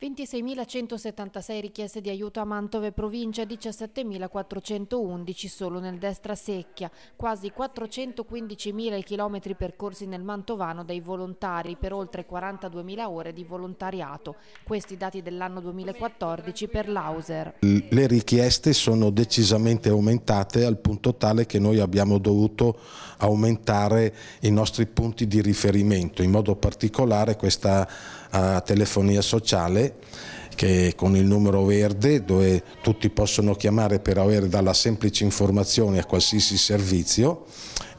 26.176 richieste di aiuto a Mantova e provincia, 17.411 solo nel Destra Secchia, quasi 415.000 i chilometri percorsi nel Mantovano dai volontari per oltre 42.000 ore di volontariato. Questi dati dell'anno 2014 per l'Auser. Le richieste sono decisamente aumentate al punto tale che noi abbiamo dovuto aumentare i nostri punti di riferimento, in modo particolare questa a telefonia sociale che con il numero verde dove tutti possono chiamare per avere dalla semplice informazione a qualsiasi servizio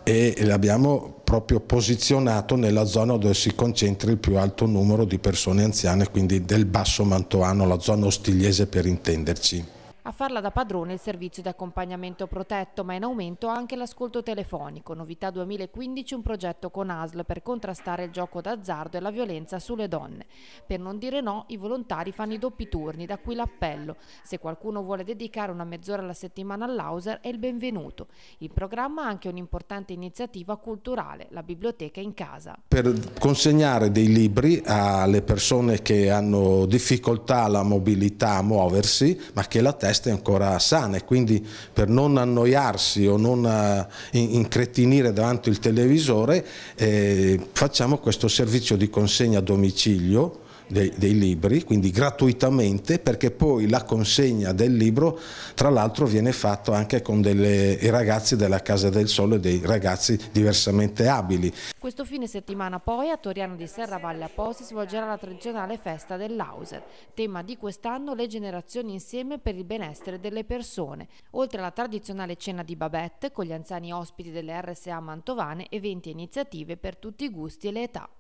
e l'abbiamo proprio posizionato nella zona dove si concentra il più alto numero di persone anziane, quindi del Basso Mantoano, la zona ostigliese per intenderci farla da padrone il servizio di accompagnamento protetto, ma in aumento anche l'ascolto telefonico. Novità 2015, un progetto con ASL per contrastare il gioco d'azzardo e la violenza sulle donne. Per non dire no, i volontari fanno i doppi turni, da qui l'appello. Se qualcuno vuole dedicare una mezz'ora alla settimana all'Auser è il benvenuto. Il programma ha anche un'importante iniziativa culturale, la biblioteca in casa. Per consegnare dei libri alle persone che hanno difficoltà alla mobilità, a muoversi, ma che la testa teste ancora sane, quindi per non annoiarsi o non eh, incretinire davanti al televisore eh, facciamo questo servizio di consegna a domicilio dei, dei libri, quindi gratuitamente, perché poi la consegna del libro tra l'altro viene fatta anche con delle, i ragazzi della Casa del Sole, dei ragazzi diversamente abili. Questo fine settimana poi a Toriano di Serravalle a Po si svolgerà la tradizionale festa dell'Auser, tema di quest'anno le generazioni insieme per il benessere delle persone, oltre alla tradizionale cena di Babette con gli anziani ospiti delle RSA mantovane eventi e iniziative per tutti i gusti e le età.